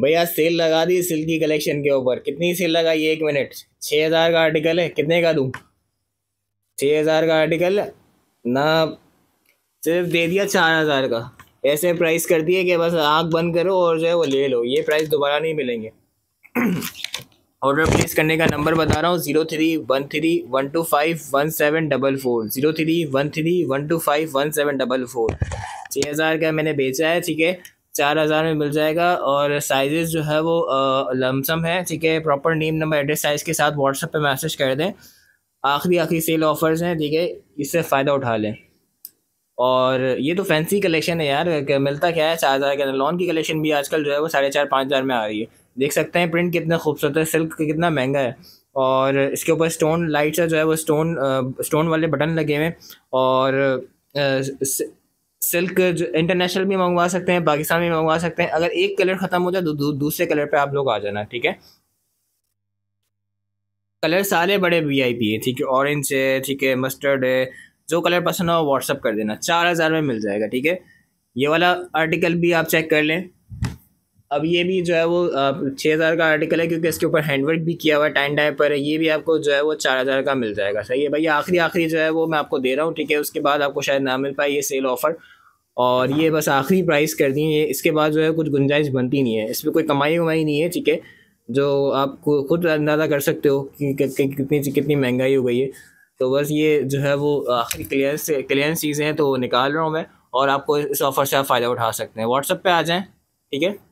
भैया सेल लगा दी सिल्क की कलेक्शन के ऊपर कितनी सेल लगाई एक मिनट छः हज़ार का आर्टिकल है कितने का दूँ छः हज़ार का आर्टिकल ना सिर्फ दे दिया चार हज़ार का ऐसे प्राइस कर दिए कि बस आँख बंद करो और जो है वो ले लो ये प्राइस दोबारा नहीं मिलेंगे ऑर्डर प्लेस करने का नंबर बता रहा हूँ zero three one three one two five one seven double four zero three one three one two five one seven double four छः हज़ार का मैंने बेचा है ठीक है चार हज़ार में मिल जाएगा और साइजेस जो है वो लमसम है ठीक है proper name number address size के साथ व्हाट्सअप पे मैसेज कर दें आखिरी आखिरी सेल ऑफर्स हैं ठीक है इससे फ़ायदा उठा लें और ये तो फैंसी कलेक्शन है यार मिलता क्या है चार हज़ार के अंदर लॉन की कलेक्शन भी आजकल जो है वो साढ़े चार पाँच हज़ार में आ रही है देख सकते हैं प्रिंट कितना खूबसूरत है सिल्क कितना महंगा है और इसके ऊपर स्टोन लाइट्स जो है वो स्टोन स्टोन वाले बटन लगे हुए हैं और सिल्क इंटरनेशनल भी मंगवा सकते हैं पाकिस्तान भी मंगवा सकते हैं अगर एक कलर ख़त्म हो जाए तो दू, दूसरे कलर पे आप लोग आ जाना ठीक है कलर सारे बड़े वी आई पी है ठीक है ऑरेंज है ठीक है मस्टर्ड है जो कलर पसंद हो व्हाट्सअप कर देना चार हज़ार में मिल जाएगा ठीक है ये वाला आर्टिकल भी आप चेक कर लें अब ये भी जो है वो छः हज़ार का आर्टिकल है क्योंकि इसके ऊपर हैंडवर्क भी किया हुआ है टाइन टाइप पर ये भी आपको जो है वो चार हज़ार का मिल जाएगा सही है भैया आखिरी आखिरी जो है वो मैं आपको दे रहा हूँ ठीक है उसके बाद आपको शायद ना मिल पाए ये सेल ऑफ़र और ये बस आखिरी प्राइस कर दी है इसके बाद जो है कुछ गुंजाइश बनती नहीं है इसमें कोई कमाई वमाई नहीं है ठीक है जो आप खुद अंदाज़ा कर सकते हो कि कितनी कितनी महंगाई हो गई है तो बस ये जो है वो आखिरी क्लियरेंस क्लियरेंस चीज़ें हैं तो निकाल रहा हूँ मैं और आपको इस ऑफ़र से आप फ़ायदा उठा सकते हैं व्हाट्सअप पे आ जाएं ठीक है